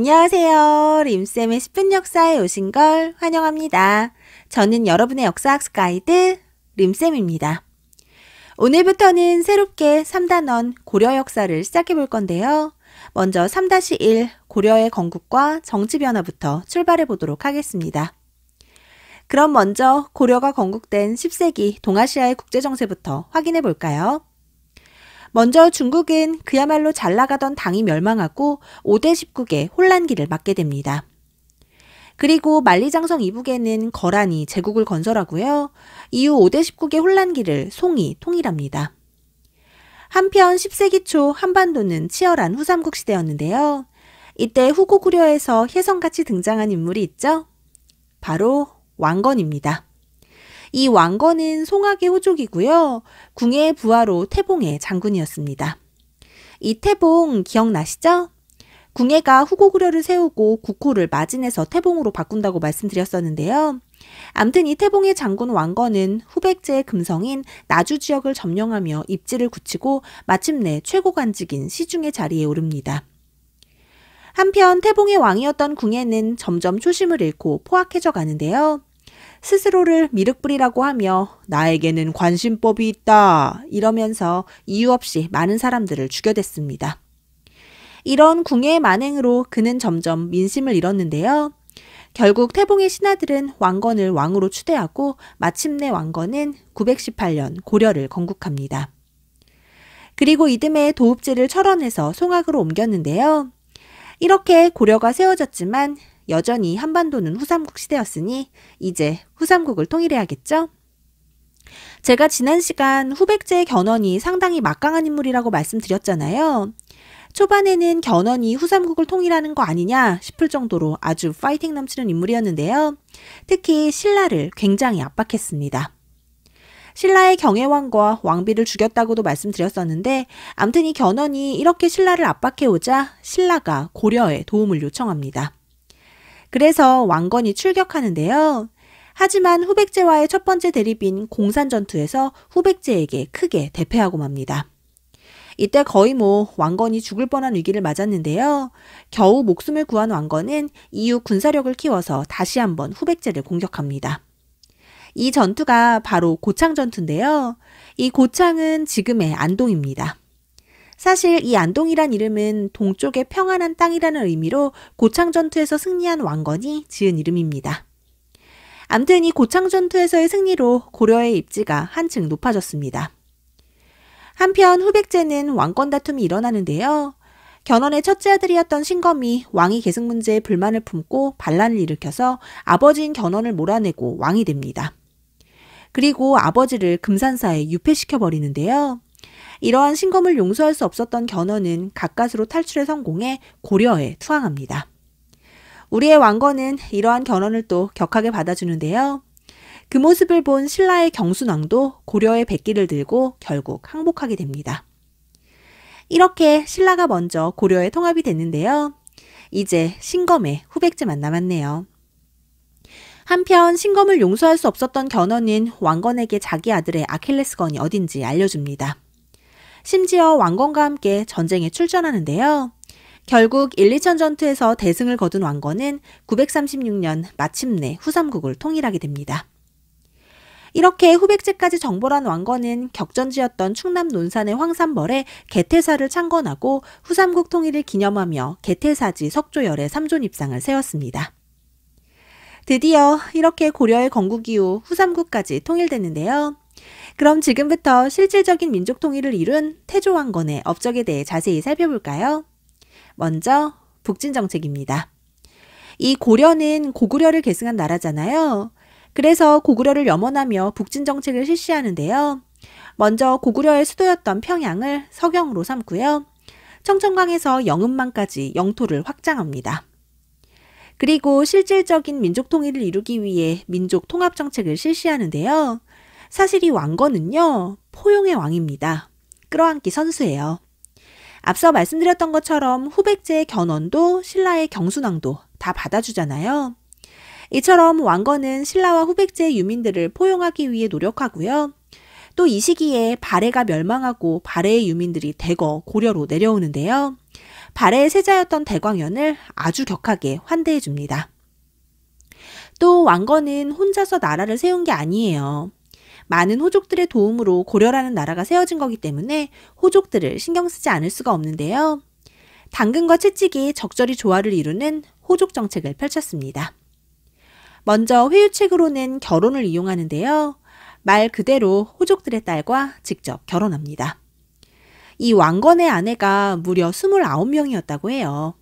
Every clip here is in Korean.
안녕하세요. 림쌤의 10분 역사에 오신 걸 환영합니다. 저는 여러분의 역사학습 가이드 림쌤입니다. 오늘부터는 새롭게 3단원 고려 역사를 시작해 볼 건데요. 먼저 3-1 고려의 건국과 정치 변화부터 출발해 보도록 하겠습니다. 그럼 먼저 고려가 건국된 10세기 동아시아의 국제 정세부터 확인해 볼까요? 먼저 중국은 그야말로 잘 나가던 당이 멸망하고 5대 19개 혼란기를 맞게 됩니다. 그리고 만리장성 이북에는 거란이 제국을 건설하고요. 이후 5대 19개 혼란기를 송이 통일합니다. 한편 10세기 초 한반도는 치열한 후삼국 시대였는데요. 이때 후고 구려에서 혜성같이 등장한 인물이 있죠? 바로 왕건입니다. 이 왕건은 송악의 호족이고요. 궁의 부하로 태봉의 장군이었습니다. 이 태봉 기억나시죠? 궁예가 후고구려를 세우고 국호를 마진에서 태봉으로 바꾼다고 말씀드렸었는데요. 암튼 이 태봉의 장군 왕건은 후백제의 금성인 나주 지역을 점령하며 입지를 굳히고 마침내 최고 관직인 시중의 자리에 오릅니다. 한편 태봉의 왕이었던 궁예는 점점 초심을 잃고 포악해져 가는데요. 스스로를 미륵불이라고 하며 나에게는 관심법이 있다 이러면서 이유 없이 많은 사람들을 죽여댔습니다. 이런 궁예의 만행으로 그는 점점 민심을 잃었는데요. 결국 태봉의 신하들은 왕건을 왕으로 추대하고 마침내 왕건은 918년 고려를 건국합니다. 그리고 이듬해 도읍제를 철원에서 송악으로 옮겼는데요. 이렇게 고려가 세워졌지만 여전히 한반도는 후삼국 시대였으니 이제 후삼국을 통일해야겠죠? 제가 지난 시간 후백제의 견훤이 상당히 막강한 인물이라고 말씀드렸잖아요. 초반에는 견훤이 후삼국을 통일하는 거 아니냐 싶을 정도로 아주 파이팅 넘치는 인물이었는데요. 특히 신라를 굉장히 압박했습니다. 신라의 경혜왕과 왕비를 죽였다고도 말씀드렸었는데 암튼 이 견훤이 이렇게 신라를 압박해오자 신라가 고려에 도움을 요청합니다. 그래서 왕건이 출격하는데요. 하지만 후백제와의 첫 번째 대립인 공산전투에서 후백제에게 크게 대패하고 맙니다. 이때 거의 뭐 왕건이 죽을 뻔한 위기를 맞았는데요. 겨우 목숨을 구한 왕건은 이후 군사력을 키워서 다시 한번 후백제를 공격합니다. 이 전투가 바로 고창 전투인데요. 이 고창은 지금의 안동입니다. 사실 이 안동이란 이름은 동쪽의 평안한 땅이라는 의미로 고창 전투에서 승리한 왕건이 지은 이름입니다. 암튼 이 고창 전투에서의 승리로 고려의 입지가 한층 높아졌습니다. 한편 후백제는 왕권 다툼이 일어나는데요. 견훤의 첫째 아들이었던 신검이 왕위 계승 문제에 불만을 품고 반란을 일으켜서 아버지인 견훤을 몰아내고 왕이 됩니다. 그리고 아버지를 금산사에 유폐시켜 버리는데요. 이러한 신검을 용서할 수 없었던 견훤은 가까스로 탈출에 성공해 고려에 투항합니다. 우리의 왕건은 이러한 견훤을 또 격하게 받아주는데요. 그 모습을 본 신라의 경순왕도 고려의 백기를 들고 결국 항복하게 됩니다. 이렇게 신라가 먼저 고려에 통합이 됐는데요. 이제 신검의 후백제만 남았네요. 한편 신검을 용서할 수 없었던 견훤은 왕건에게 자기 아들의 아킬레스건이 어딘지 알려줍니다. 심지어 왕건과 함께 전쟁에 출전하는데요. 결국 1, 2천 전투에서 대승을 거둔 왕건은 936년 마침내 후삼국을 통일하게 됩니다. 이렇게 후백제까지 정벌한 왕건은 격전지였던 충남 논산의 황산벌에 개태사를 창건하고 후삼국 통일을 기념하며 개태사지 석조열의 삼존 입상을 세웠습니다. 드디어 이렇게 고려의 건국 이후 후삼국까지 통일됐는데요. 그럼 지금부터 실질적인 민족 통일을 이룬 태조왕건의 업적에 대해 자세히 살펴볼까요? 먼저 북진 정책입니다. 이 고려는 고구려를 계승한 나라잖아요. 그래서 고구려를 염원하며 북진 정책을 실시하는데요. 먼저 고구려의 수도였던 평양을 서경으로 삼고요. 청천강에서 영음만까지 영토를 확장합니다. 그리고 실질적인 민족 통일을 이루기 위해 민족 통합 정책을 실시하는데요. 사실 이 왕건은요, 포용의 왕입니다. 끌어안기 선수예요. 앞서 말씀드렸던 것처럼 후백제의 견훤도 신라의 경순왕도 다 받아주잖아요. 이처럼 왕건은 신라와 후백제 의 유민들을 포용하기 위해 노력하고요. 또 이 시기에 발해가 멸망하고 발해의 유민들이 대거 고려로 내려오는데요. 발해의 세자였던 대광연을 아주 격하게 환대해 줍니다. 또 왕건은 혼자서 나라를 세운 게 아니에요. 많은 호족들의 도움으로 고려라는 나라가 세워진 거기 때문에 호족들을 신경 쓰지 않을 수가 없는데요. 당근과 채찍이 적절히 조화를 이루는 호족 정책을 펼쳤습니다. 먼저 회유책으로는 결혼을 이용하는데요. 말 그대로 호족들의 딸과 직접 결혼합니다. 이 왕건의 아내가 무려 29명이었다고 해요.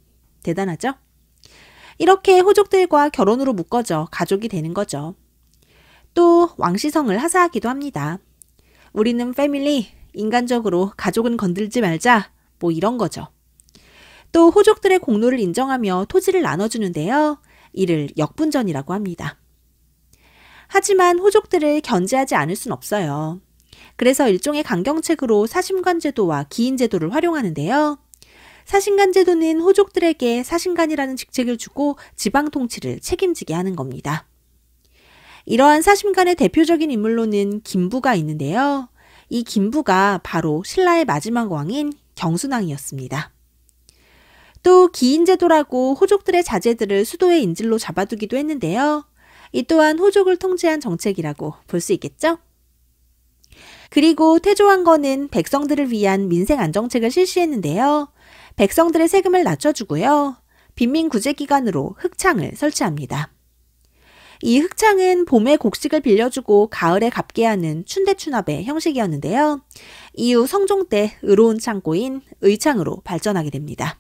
대단하죠? 이렇게 호족들과 결혼으로 묶어져 가족이 되는 거죠. 또 왕시성을 하사하기도 합니다. 우리는 패밀리, 인간적으로 가족은 건들지 말자, 뭐 이런 거죠. 또 호족들의 공로를 인정하며 토지를 나눠주는데요. 이를 역분전이라고 합니다. 하지만 호족들을 견제하지 않을 순 없어요. 그래서 일종의 강경책으로 사심관제도와 기인제도를 활용하는데요. 사신관제도는 호족들에게 사신관이라는 직책을 주고 지방통치를 책임지게 하는 겁니다. 이러한 사심간의 대표적인 인물로는 김부가 있는데요. 이 김부가 바로 신라의 마지막 왕인 경순왕이었습니다. 또 기인제도라고 호족들의 자제들을 수도의 인질로 잡아두기도 했는데요. 이 또한 호족을 통제한 정책이라고 볼 수 있겠죠? 그리고 태조왕 거는 백성들을 위한 민생 안정책을 실시했는데요. 백성들의 세금을 낮춰주고요. 빈민 구제 기관으로 흑창을 설치합니다. 이 흑창은 봄에 곡식을 빌려주고 가을에 갚게 하는 춘대춘납의 형식이었는데요. 이후 성종 때 의로운 창고인 의창으로 발전하게 됩니다.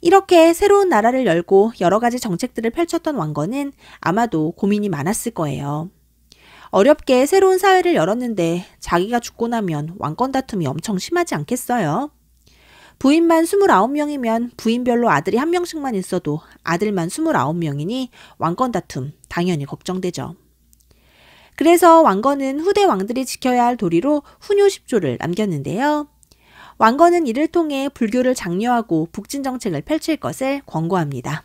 이렇게 새로운 나라를 열고 여러 가지 정책들을 펼쳤던 왕건은 아마도 고민이 많았을 거예요. 어렵게 새로운 사회를 열었는데 자기가 죽고 나면 왕권 다툼이 엄청 심하지 않겠어요? 부인만 29명이면 부인별로 아들이 한 명씩만 있어도 아들만 29명이니 왕권 다툼 당연히 걱정되죠. 그래서 왕건은 후대 왕들이 지켜야 할 도리로 훈요 십조를 남겼는데요. 왕건은 이를 통해 불교를 장려하고 북진 정책을 펼칠 것을 권고합니다.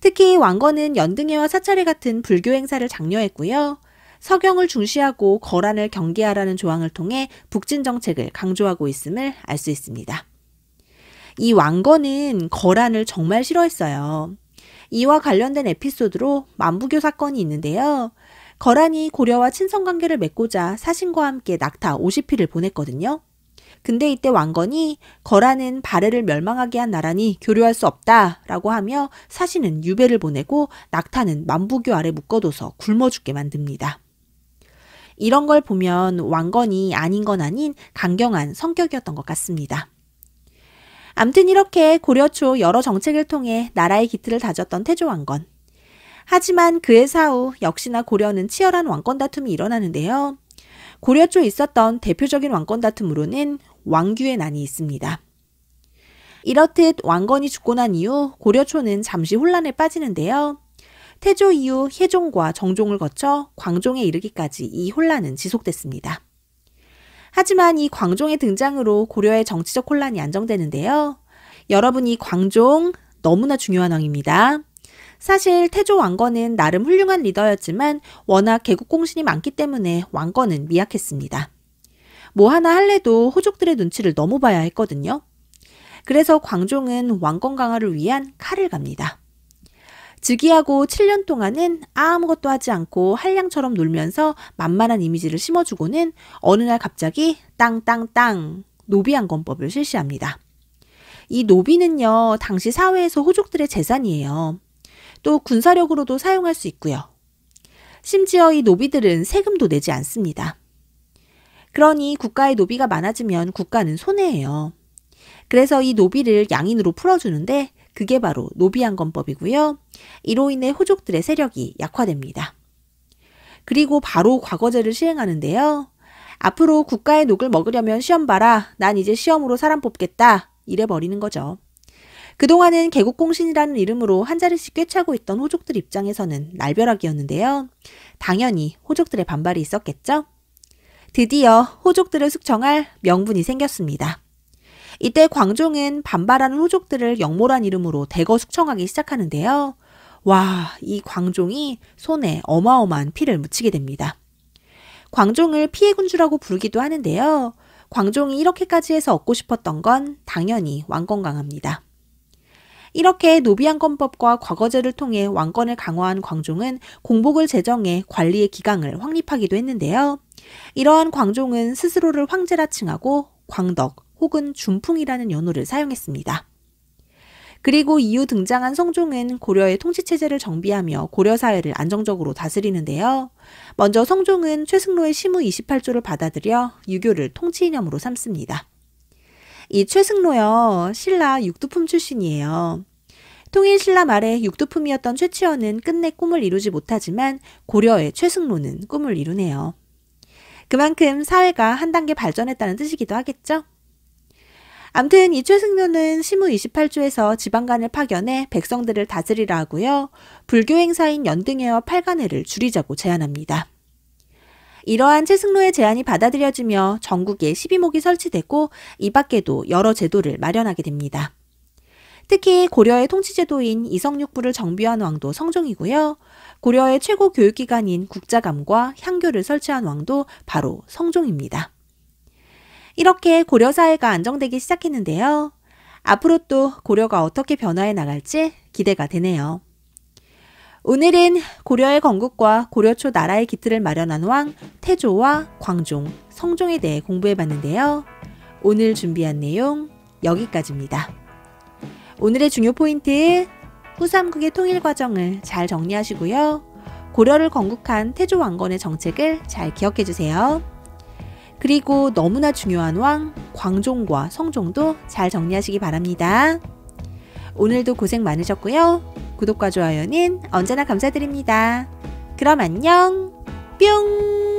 특히 왕건은 연등회와 사찰회 같은 불교 행사를 장려했고요. 서경을 중시하고 거란을 경계하라는 조항을 통해 북진 정책을 강조하고 있음을 알 수 있습니다. 이 왕건은 거란을 정말 싫어했어요. 이와 관련된 에피소드로 만부교 사건이 있는데요. 거란이 고려와 친선 관계를 맺고자 사신과 함께 낙타 50피를 보냈거든요. 근데 이때 왕건이 거란은 발해를 멸망하게 한 나라니 교류할 수 없다라고 하며 사신은 유배를 보내고 낙타는 만부교 아래 묶어둬서 굶어 죽게 만듭니다. 이런 걸 보면 왕건이 아닌 건 아닌 강경한 성격이었던 것 같습니다. 암튼 이렇게 고려 초 여러 정책을 통해 나라의 기틀을 다졌던 태조 왕건. 하지만 그의 사후 역시나 고려는 치열한 왕권 다툼이 일어나는데요. 고려 초 있었던 대표적인 왕권 다툼으로는 왕규의 난이 있습니다. 이렇듯 왕건이 죽고 난 이후 고려 초는 잠시 혼란에 빠지는데요. 태조 이후 혜종과 정종을 거쳐 광종에 이르기까지 이 혼란은 지속됐습니다. 하지만 이 광종의 등장으로 고려의 정치적 혼란이 안정되는데요. 여러분 이 광종 너무나 중요한 왕입니다. 사실 태조 왕건은 나름 훌륭한 리더였지만 워낙 개국 공신이 많기 때문에 왕건은 미약했습니다. 뭐 하나 할래도 호족들의 눈치를 너무 봐야 했거든요. 그래서 광종은 왕건 강화를 위한 칼을 갑니다. 즉위하고 7년 동안은 아무것도 하지 않고 한량처럼 놀면서 만만한 이미지를 심어주고는 어느 날 갑자기 땅땅땅 노비안건법을 실시합니다. 이 노비는요, 당시 사회에서 호족들의 재산이에요. 또 군사력으로도 사용할 수 있고요. 심지어 이 노비들은 세금도 내지 않습니다. 그러니 국가의 노비가 많아지면 국가는 손해예요. 그래서 이 노비를 양인으로 풀어주는데 그게 바로 노비안검법이고요. 이로 인해 호족들의 세력이 약화됩니다. 그리고 바로 과거제를 시행하는데요. 앞으로 국가의 녹을 먹으려면 시험 봐라. 난 이제 시험으로 사람 뽑겠다. 이래버리는 거죠. 그동안은 개국공신이라는 이름으로 한 자리씩 꿰차고 있던 호족들 입장에서는 날벼락이었는데요. 당연히 호족들의 반발이 있었겠죠? 드디어 호족들을 숙청할 명분이 생겼습니다. 이때 광종은 반발하는 후족들을 영모란 이름으로 대거 숙청하기 시작하는데요. 와, 이 광종이 손에 어마어마한 피를 묻히게 됩니다. 광종을 피해군주라고 부르기도 하는데요. 광종이 이렇게까지 해서 얻고 싶었던 건 당연히 왕건강합니다. 이렇게 노비안건법과 과거제를 통해 왕권을 강화한 광종은 공복을 제정해 관리의 기강을 확립하기도 했는데요. 이러한 광종은 스스로를 황제라 칭하고 광덕, 혹은 준풍이라는 연호를 사용했습니다. 그리고 이후 등장한 성종은 고려의 통치체제를 정비하며 고려사회를 안정적으로 다스리는데요. 먼저 성종은 최승로의 시무 28조를 받아들여 유교를 통치이념으로 삼습니다. 이 최승로요, 신라 육두품 출신이에요. 통일신라 말에 육두품이었던 최치원은 끝내 꿈을 이루지 못하지만 고려의 최승로는 꿈을 이루네요. 그만큼 사회가 한 단계 발전했다는 뜻이기도 하겠죠? 암튼 이 최승료는 시무 28조에서 지방관을 파견해 백성들을 다스리라 하고요. 불교 행사인 연등회와 팔간회를 줄이자고 제안합니다. 이러한 최승로의 제안이 받아들여지며 전국에 12목이 설치되고 이 밖에도 여러 제도를 마련하게 됩니다. 특히 고려의 통치제도인 이성육부를 정비한 왕도 성종이고요. 고려의 최고 교육기관인 국자감과 향교를 설치한 왕도 바로 성종입니다. 이렇게 고려 사회가 안정되기 시작했는데요. 앞으로 또 고려가 어떻게 변화해 나갈지 기대가 되네요. 오늘은 고려의 건국과 고려초 나라의 기틀을 마련한 왕 태조와 광종, 성종에 대해 공부해 봤는데요. 오늘 준비한 내용 여기까지입니다. 오늘의 중요 포인트 후삼국의 통일 과정을 잘 정리하시고요. 고려를 건국한 태조 왕건의 정책을 잘 기억해 주세요. 그리고 너무나 중요한 왕, 광종과 성종도 잘 정리하시기 바랍니다. 오늘도 고생 많으셨고요. 구독과 좋아요는 언제나 감사드립니다. 그럼 안녕! 뿅!